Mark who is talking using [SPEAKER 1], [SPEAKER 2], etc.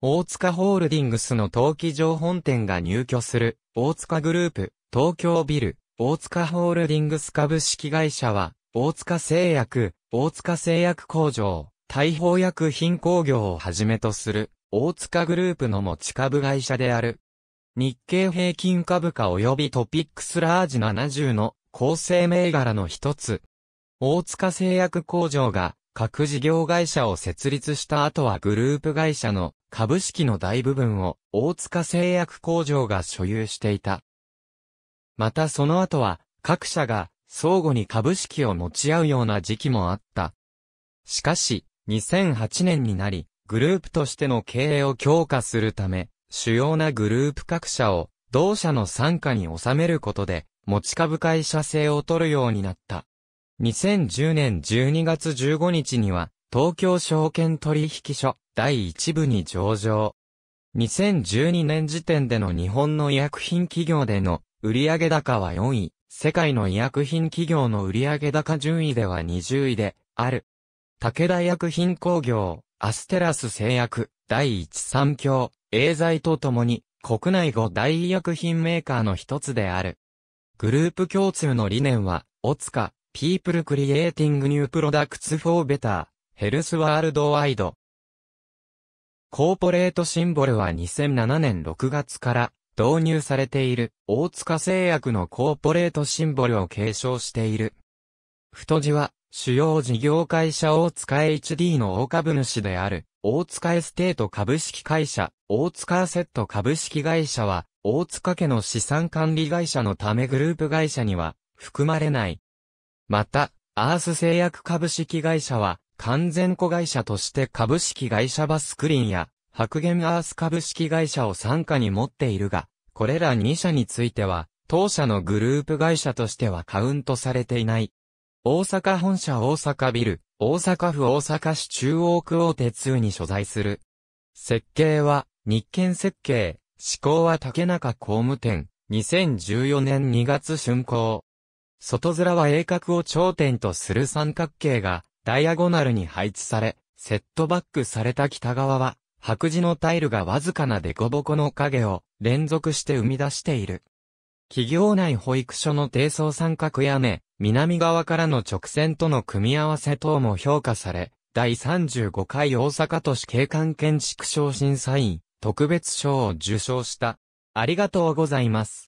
[SPEAKER 1] 大塚ホールディングスの登記場本店が入居する、大塚グループ、東京ビル、大塚ホールディングス株式会社は、大塚製薬、大塚製薬工場、大砲薬品工業をはじめとする、大塚グループの持ち株会社である。日経平均株価及びトピックスラージ70の構成銘柄の一つ。大塚製薬工場が各事業会社を設立した後はグループ会社の株式の大部分を大塚製薬工場が所有していた。またその後は各社が相互に株式を持ち合うような時期もあった。しかし、2008年になり、グループとしての経営を強化するため、主要なグループ各社を同社の参加に収めることで、持ち株会社制を取るようになった。2010年12月15日には、東京証券取引所、第1部に上場。2012年時点での日本の医薬品企業での売上高は4位、世界の医薬品企業の売上高順位では20位である。武田薬品工業、アステラス製薬、第一三共、エーザイとともに国内5大医薬品メーカーの一つである。グループ共通の理念は、オツカ、People Creating New Products for Better、ヘルスワールドワイド、コーポレートシンボルは2007年6月から導入されている大塚製薬のコーポレートシンボルを継承している。太字は主要事業会社大塚 HD の大株主である大塚エステート株式会社大塚アセット株式会社は大塚家の資産管理会社のためグループ会社には含まれない。また、アース製薬株式会社は完全子会社として株式会社バスクリンや、白玄アース株式会社を傘下に持っているが、これら2社については、当社のグループ会社としてはカウントされていない。大阪本社大阪ビル、大阪府大阪市中央区大手2に所在する。設計は、日建設計、施工は竹中工務店、2014年2月竣工。外面は鋭角を頂点とする三角形が、ダイアゴナルに配置され、セットバックされた北側は、白磁のタイルがわずかなデコボコの影を連続して生み出している。企業内保育所の低層三角屋根、南側からの直線との組み合わせ等も評価され、第35回大阪都市景観建築賞審査員特別賞を受賞した。ありがとうございます。